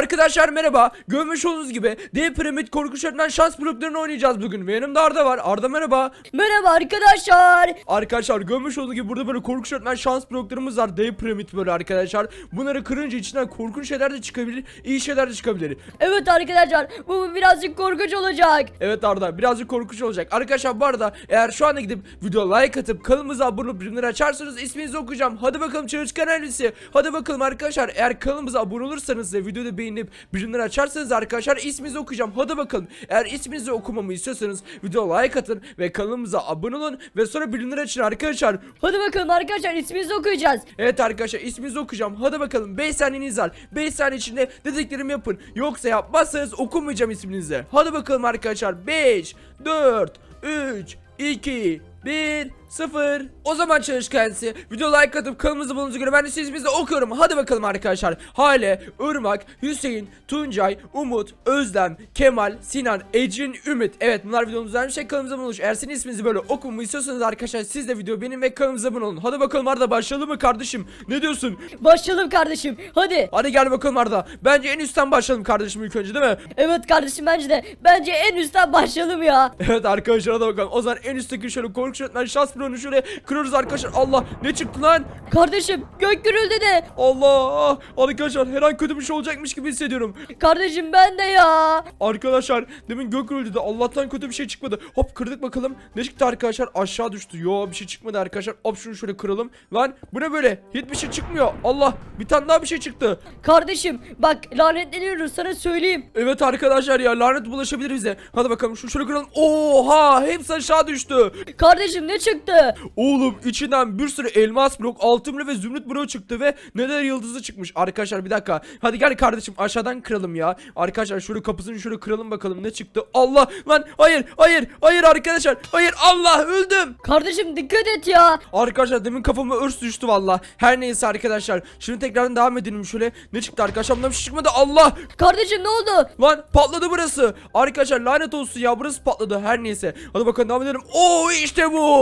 Arkadaşlar merhaba. Görmüş olduğunuz gibi dev piramit korku şartından şans bloklarını oynayacağız bugün. Ve yanımda Arda var. Arda merhaba. Merhaba arkadaşlar. Arkadaşlar görmüş olduğunuz gibi burada böyle korku şartından şans bloklarımız var. Dev piramit böyle arkadaşlar. Bunları kırınca içinden korkunç şeyler de çıkabilir. iyi şeyler de çıkabilir. Evet arkadaşlar bu birazcık korkunç olacak. Evet Arda birazcık korkunç olacak. Arkadaşlar bu arada eğer şu anda gidip video like atıp kanalımıza abone olup bilimleri açarsanız isminizi okuyacağım. Hadi bakalım çocuk kanalisi. Hadi bakalım arkadaşlar eğer kanalımıza abone olursanız ve videoda beğen inip bildirimleri açarsanız arkadaşlar isminizi okuyacağım. Hadi bakalım. Eğer isminizi okumamı istiyorsanız video like atın ve kanalımıza abone olun ve sonra bildirimleri açın arkadaşlar. Hadi bakalım arkadaşlar isminizi okuyacağız. Evet arkadaşlar isminizi okuyacağım. Hadi bakalım 5 saniyeniz var. 5 saniye içinde dediklerimi yapın. Yoksa yapmazsanız okumayacağım isminizi. Hadi bakalım arkadaşlar 5 4 3 2 1 Sıfır. O zaman çalışkansı video like atıp kanalımıza bulunduğunuzu göre ben de sizimizle okuyorum. Hadi bakalım arkadaşlar. Hale, Irmak, Hüseyin, Tuncay, Umut, Özlem, Kemal, Sinan, Ecin, Ümit. Evet bunlar videomuzun her şey kanalımıza bulunmuş. Eğer sizin isminizi böyle okumu istiyorsanız arkadaşlar siz de video benim ve kanalımıza abone olun. Hadi bakalım Arda başlayalım mı kardeşim? Ne diyorsun? Başlayalım kardeşim. Hadi. Hadi gel bakalım Arda. Bence en üstten başlayalım kardeşim ilk önce değil mi? Evet kardeşim bence de. Bence en üstten başlayalım ya. Evet arkadaşlar hadi bakalım. O zaman en üstteki şöyle korku yönetmen şans kırıyorum şuraya. Kırıyoruz arkadaşlar. Allah ne çıktı lan? Kardeşim gök gürüldü de. Allah arkadaşlar her an kötü bir şey olacakmış gibi hissediyorum. Kardeşim ben de ya. Arkadaşlar demin gök gürüldü de Allah'tan kötü bir şey çıkmadı. Hop kırdık bakalım. Ne çıktı arkadaşlar? Aşağı düştü. Yo bir şey çıkmadı arkadaşlar. Hop şunu şöyle kıralım. Lan bu ne böyle? Hiçbir şey çıkmıyor. Allah bir tane daha bir şey çıktı. Kardeşim bak lanetleniyoruz sana söyleyeyim. Evet arkadaşlar ya lanet bulaşabilir bize. Hadi bakalım şunu şöyle kıralım. Oha hepsi aşağı düştü. Kardeşim ne çıktı? çıktı. Oğlum içinden bir sürü elmas blok, altın ve zümrüt blok çıktı ve neler yıldızı çıkmış. Arkadaşlar bir dakika. Hadi gel kardeşim aşağıdan kıralım ya. Arkadaşlar şöyle kapısını şöyle kıralım bakalım ne çıktı. Allah lan hayır hayır hayır arkadaşlar. Hayır Allah öldüm. Kardeşim dikkat et ya. Arkadaşlar demin kafama örs düştü valla. Her neyse arkadaşlar. Şimdi tekrardan devam edelim şöyle. Ne çıktı arkadaşlar? Bundan bir şey çıkmadı. Allah. Kardeşim ne oldu? Lan patladı burası. Arkadaşlar lanet olsun ya burası patladı. Her neyse. Hadi bakalım devam edelim. Oo işte bu.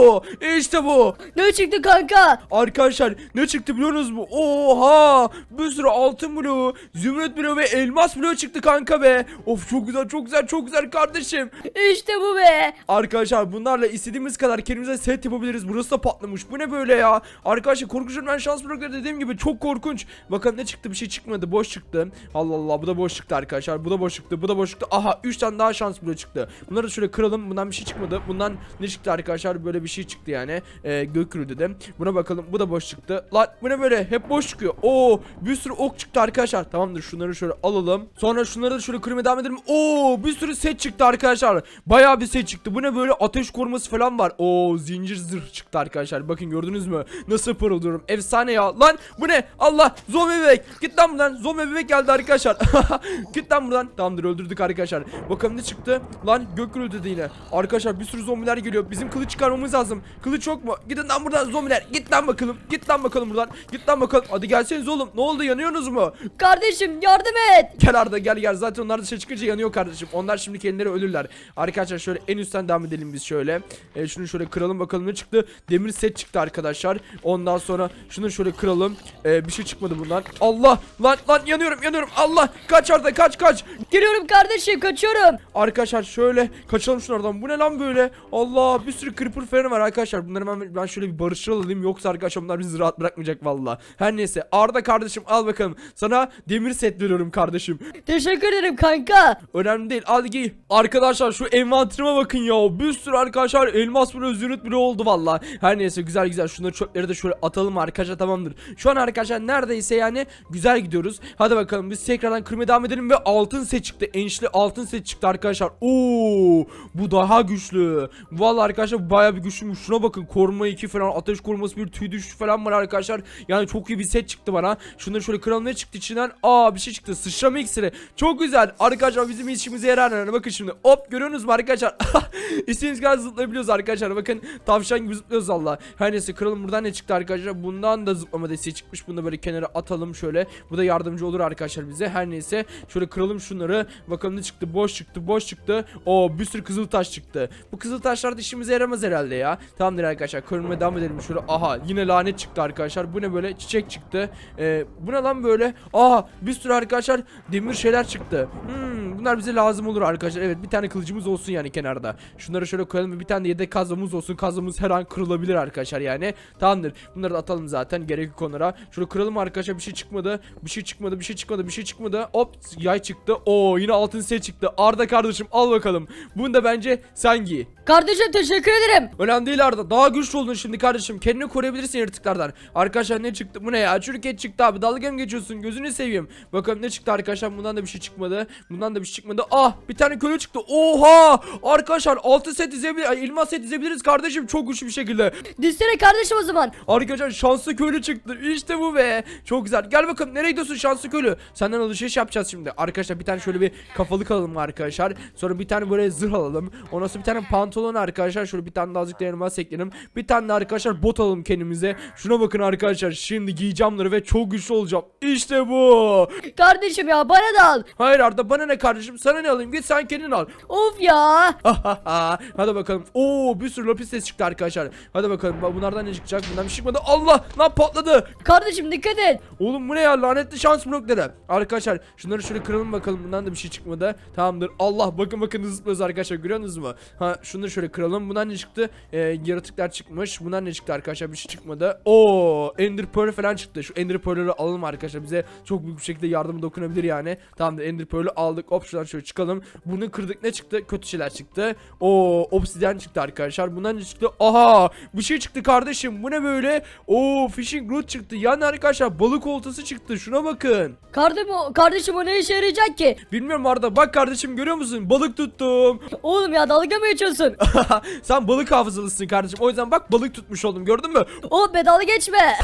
İşte bu. Ne çıktı kanka? Arkadaşlar ne çıktı biliyor musunuz bu? Oha! Bir sürü altın bloğu, zümrüt bloğu ve elmas bloğu çıktı kanka be. Of çok güzel, çok güzel, çok güzel kardeşim. İşte bu be. Arkadaşlar bunlarla istediğimiz kadar kendimize set yapabiliriz. Burası da patlamış. Bu ne böyle ya? Arkadaşlar korkunç ben şans blokları dediğim gibi çok korkunç. Bakın ne çıktı? Bir şey çıkmadı. Boş çıktı. Allah Allah bu da boş çıktı arkadaşlar. Bu da boş çıktı. Bu da boş çıktı. Aha 3 tane daha şans bloğu çıktı. Bunları şöyle kıralım. Bundan bir şey çıkmadı. Bundan ne çıktı arkadaşlar? Böyle bir şey çıktı çıktı yani. E, ee, Gökürü dedim. Buna bakalım. Bu da boş çıktı. Lan bu ne böyle? Hep boş çıkıyor. Oo bir sürü ok çıktı arkadaşlar. Tamamdır şunları şöyle alalım. Sonra şunları da şöyle kırmaya devam edelim. Oo bir sürü set çıktı arkadaşlar. Baya bir set çıktı. Bu ne böyle? Ateş koruması falan var. Oo zincir zırh çıktı arkadaşlar. Bakın gördünüz mü? Nasıl parıldıyorum. Efsane ya. Lan bu ne? Allah zombi bebek. Git lan buradan. Zombi bebek geldi arkadaşlar. Git lan buradan. Tamamdır öldürdük arkadaşlar. Bakalım ne çıktı? Lan gök gürültü yine. Arkadaşlar bir sürü zombiler geliyor. Bizim kılıç çıkarmamız lazım. Kılıç yok mu? Gidin lan buradan zombiler. Git lan bakalım. Git lan bakalım buradan. Git lan bakalım. Hadi gelseniz oğlum. Ne oldu yanıyorsunuz mu? Kardeşim yardım et. Gel Arda gel gel. Zaten onlar dışarı çıkınca yanıyor kardeşim. Onlar şimdi kendileri ölürler. Arkadaşlar şöyle en üstten devam edelim biz şöyle. E, şunu şöyle kıralım bakalım ne çıktı. Demir set çıktı arkadaşlar. Ondan sonra şunu şöyle kıralım. E, bir şey çıkmadı bundan. Allah lan lan yanıyorum yanıyorum. Allah kaç Arda kaç kaç. Geliyorum kardeşim kaçıyorum. Arkadaşlar şöyle kaçalım şunlardan. Bu ne lan böyle? Allah bir sürü creeper falan var arkadaşlar arkadaşlar bunları ben, ben şöyle bir barışçıl alayım yoksa arkadaşlar bunlar bizi rahat bırakmayacak valla. Her neyse Arda kardeşim al bakalım. Sana demir set veriyorum kardeşim. Teşekkür ederim kanka. Önemli değil al giy. Arkadaşlar şu envanterime bakın ya. Bir sürü arkadaşlar elmas bile zürüt bile oldu valla. Her neyse güzel güzel şunları çöpleri de şöyle atalım arkadaşlar tamamdır. Şu an arkadaşlar neredeyse yani güzel gidiyoruz. Hadi bakalım biz tekrardan kırmaya devam edelim ve altın set çıktı. Enişli altın set çıktı arkadaşlar. Oo bu daha güçlü. Valla arkadaşlar baya bir güçlüymüş. Şuna bakın koruma 2 falan ateş koruması bir tüy düşüşü falan var arkadaşlar. Yani çok iyi bir set çıktı bana. Şunları şöyle kıralım ne çıktı içinden? Aa bir şey çıktı. Sıçrama iksiri. Çok güzel. Arkadaşlar bizim işimize yarar. Yani bakın şimdi. Hop görüyorsunuz mu arkadaşlar? İstediğiniz kadar zıplayabiliyoruz arkadaşlar. Bakın tavşan gibi zıplıyoruz Allah. Her neyse kıralım buradan ne çıktı arkadaşlar? Bundan da zıplama desteği çıkmış. Bunu da böyle kenara atalım şöyle. Bu da yardımcı olur arkadaşlar bize. Her neyse şöyle kıralım şunları. Bakalım ne çıktı? Boş çıktı. Boş çıktı. O bir sürü kızıl taş çıktı. Bu kızıl taşlar da işimize yaramaz herhalde ya. Tamamdır arkadaşlar kırmaya devam edelim şöyle. Aha yine lanet çıktı arkadaşlar. Bu ne böyle çiçek çıktı. Ee, bu ne lan böyle? Aha bir sürü arkadaşlar demir şeyler çıktı. Hmm, bunlar bize lazım olur arkadaşlar. Evet bir tane kılıcımız olsun yani kenarda. Şunları şöyle koyalım ve bir tane de yedek kazımız olsun. Kazımız her an kırılabilir arkadaşlar yani. Tamamdır. Bunları da atalım zaten gerekli konulara. Şöyle kıralım arkadaşlar bir şey çıkmadı. Bir şey çıkmadı bir şey çıkmadı bir şey çıkmadı. Hop yay çıktı. Oo yine altın set çıktı. Arda kardeşim al bakalım. Bunu da bence sen giy. Kardeşim teşekkür ederim. Önemli değil Arda. Daha güçlü oldun şimdi kardeşim. Kendini koruyabilirsin yırtıklardan. Arkadaşlar ne çıktı? Bu ne ya? Çürüket çıktı abi. Dalga mı geçiyorsun? Gözünü seveyim. Bakalım ne çıktı arkadaşlar? Bundan da bir şey çıkmadı. Bundan da bir şey çıkmadı. Ah bir tane köle çıktı. Oha! Arkadaşlar altı set dizebiliriz. Elmas set izleyebiliriz kardeşim. Çok güçlü bir şekilde. Dizsene kardeşim o zaman. Arkadaşlar şanslı köylü çıktı. İşte bu be. Çok güzel. Gel bakalım nereye gidiyorsun şanslı köylü? Senden alışveriş yapacağız şimdi. Arkadaşlar bir tane şöyle bir kafalık alalım arkadaşlar. Sonra bir tane böyle zırh alalım. Ondan sonra bir tane pantolon pantolonu arkadaşlar şöyle bir tane daha azıcık elmas ekleyelim. Bir tane de arkadaşlar bot alalım kendimize. Şuna bakın arkadaşlar şimdi giyeceğimleri ve çok güçlü olacağım. İşte bu. Kardeşim ya bana da al. Hayır Arda bana ne kardeşim sana ne alayım git sen kendin al. Of ya. Hadi bakalım. Oo bir sürü lapis ses çıktı arkadaşlar. Hadi bakalım bunlardan ne çıkacak? Bundan bir şey çıkmadı. Allah lan patladı. Kardeşim dikkat et. Oğlum bu ne ya lanetli şans blokları. Arkadaşlar şunları şöyle kıralım bakalım bundan da bir şey çıkmadı. Tamamdır. Allah bakın bakın zıplıyoruz arkadaşlar görüyorsunuz mu? Ha şunu şöyle kıralım. Bundan ne çıktı? Ee, yaratıklar çıkmış. Bundan ne çıktı arkadaşlar? Bir şey çıkmadı. Oo, Ender Pearl falan çıktı. Şu Ender Pearl'ları alalım arkadaşlar. Bize çok büyük bir şekilde yardımı dokunabilir yani. Tamamdır Ender Pearl'ı aldık. Hop şuradan şöyle çıkalım. Bunu kırdık ne çıktı? Kötü şeyler çıktı. Oo, obsidyen çıktı arkadaşlar. Bundan ne çıktı? Aha! Bir şey çıktı kardeşim. Bu ne böyle? Oo, fishing rod çıktı. Yani arkadaşlar balık oltası çıktı. Şuna bakın. Kardeşim o, kardeşim o ne işe yarayacak ki? Bilmiyorum Arda. Bak kardeşim görüyor musun? Balık tuttum. Oğlum ya dalga mı geçiyorsun? mısın? Sen balık hafızalısın kardeşim. O yüzden bak balık tutmuş oldum gördün mü? O bedava geçme.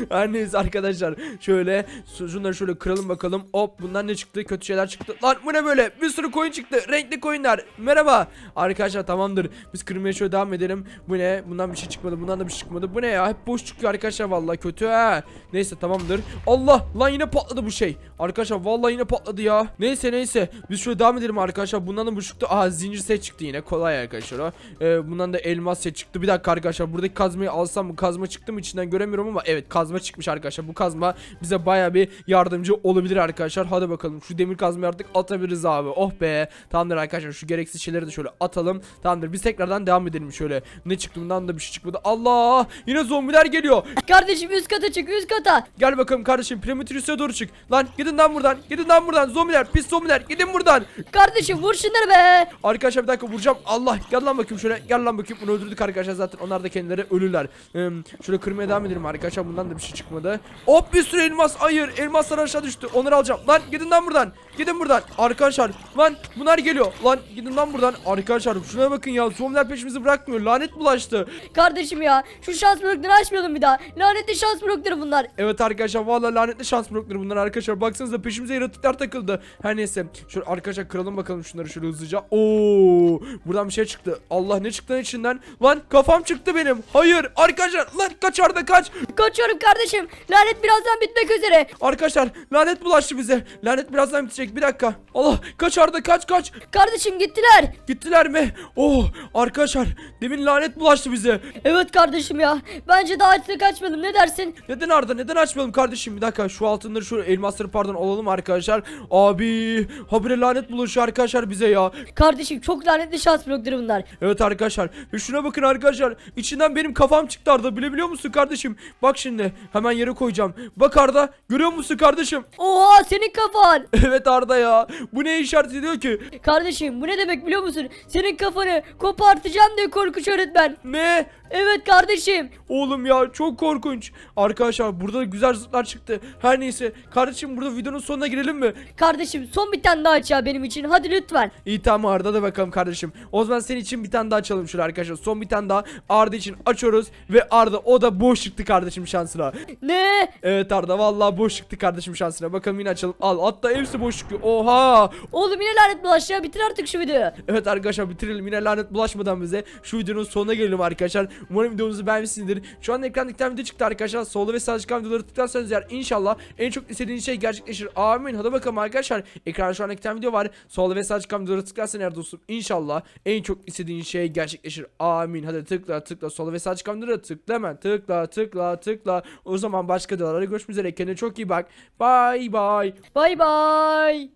Her neyse arkadaşlar. Şöyle şunları şöyle kıralım bakalım. Hop bundan ne çıktı? Kötü şeyler çıktı. Lan bu ne böyle? Bir sürü koyun çıktı. Renkli koyunlar Merhaba. Arkadaşlar tamamdır. Biz kırmaya şöyle devam edelim. Bu ne? Bundan bir şey çıkmadı. Bundan da bir şey çıkmadı. Bu ne ya? Hep boş çıkıyor arkadaşlar vallahi kötü ha. Neyse tamamdır. Allah lan yine patladı bu şey. Arkadaşlar vallahi yine patladı ya. Neyse neyse. Biz şöyle devam edelim arkadaşlar. Bundan da bu çıktı. Aha zincir set çıktı yine. Kolay arkadaşlar o. Ee, bundan da elmas set çıktı. Bir dakika arkadaşlar. Buradaki kazmayı alsam mı? Kazma çıktı mı içinden göremiyorum göremiyorum ama evet kazma çıkmış arkadaşlar. Bu kazma bize baya bir yardımcı olabilir arkadaşlar. Hadi bakalım şu demir kazmayı artık atabiliriz abi. Oh be. Tamamdır arkadaşlar şu gereksiz şeyleri de şöyle atalım. Tamamdır biz tekrardan devam edelim şöyle. Ne çıktı bundan da bir şey çıkmadı. Allah yine zombiler geliyor. Kardeşim üst kata çık üst kata. Gel bakalım kardeşim Primitrius'a doğru çık. Lan gidin lan buradan. Gidin lan buradan zombiler pis zombiler gidin buradan. Kardeşim vur şunları be. Arkadaşlar bir dakika vuracağım. Allah gel lan bakayım şöyle gel lan bakayım bunu öldürdük arkadaşlar zaten onlar da kendileri ölürler. Ee, şöyle kırmaya devam edelim diyebilirim arkadaşlar. Bundan da bir şey çıkmadı. Hop bir sürü elmas. Hayır elmaslar aşağı düştü. Onları alacağım. Lan gidin lan buradan. Gidin buradan. Arkadaşlar lan bunlar geliyor. Lan gidin lan buradan. Arkadaşlar şuna bakın ya. Zombiler peşimizi bırakmıyor. Lanet bulaştı. Kardeşim ya şu şans blokları açmayalım bir daha. Lanetli şans blokları bunlar. Evet arkadaşlar vallahi lanetli şans blokları bunlar arkadaşlar. Baksanıza peşimize yaratıklar takıldı. Her neyse. Şöyle arkadaşlar kıralım bakalım şunları şöyle hızlıca. Oo buradan bir şey çıktı. Allah ne çıktı içinden? Lan kafam çıktı benim. Hayır arkadaşlar lan kaç Arda kaç. Kaçıyorum kardeşim. Lanet birazdan bitmek üzere. Arkadaşlar lanet bulaştı bize. Lanet birazdan bitecek. Bir dakika. Allah kaç Arda kaç kaç. Kardeşim gittiler. Gittiler mi? Oh arkadaşlar demin lanet bulaştı bize. Evet kardeşim ya. Bence daha açtık açmadım. Ne dersin? Neden Arda neden açmadım kardeşim? Bir dakika şu altınları şu elmasları pardon alalım arkadaşlar. Abi habire lanet bulaşıyor arkadaşlar bize ya. Kardeşim çok lanetli şans blokları bunlar. Evet arkadaşlar. Ve şuna bakın arkadaşlar. İçinden benim kafam çıktı Arda. bile biliyor musun kardeşim? Bak şimdi hemen yere koyacağım. Bak Arda görüyor musun kardeşim? Oha senin kafan. evet Arda ya. Bu ne işaret ediyor ki? Kardeşim bu ne demek biliyor musun? Senin kafanı kopartacağım diyor korkunç öğretmen. Ne? Evet kardeşim. Oğlum ya çok korkunç. Arkadaşlar burada güzel zıplar çıktı. Her neyse. Kardeşim burada videonun sonuna girelim mi? Kardeşim son bir tane daha aç ya benim için. Hadi lütfen. İyi tamam Arda da bakalım kardeşim. O zaman senin için bir tane daha açalım şöyle arkadaşlar. Son bir tane daha Arda için açıyoruz. Ve Arda o da boş çıktı kardeşim şansına. Ne? Evet Arda vallahi boş çıktı kardeşim şansına. Bakalım yine açalım. Al hatta hepsi boş çıkıyor. Oha. Oğlum yine lanet bulaş ya bitir artık şu videoyu. Evet arkadaşlar bitirelim yine lanet bulaşmadan bize. Şu videonun sonuna gelelim arkadaşlar. Umarım videomuzu beğenmişsinizdir. Şu an ekranda iki video çıktı arkadaşlar. Solda ve sağda çıkan videoları tıklarsanız eğer inşallah en çok istediğiniz şey gerçekleşir. Amin. Hadi bakalım arkadaşlar. Ekran şu an ekran video var. Solda ve sağda çıkan videoları tıklarsan eğer dostum inşallah en çok istediğin şey gerçekleşir. Amin. Hadi tıkla tıkla. Solda ve sağda çıkan videoları tıkla hemen. Tıkla tıkla tıkla tıkla. O zaman başka videolarda görüşmek üzere. Kendine çok iyi bak. Bye bye. bye bye.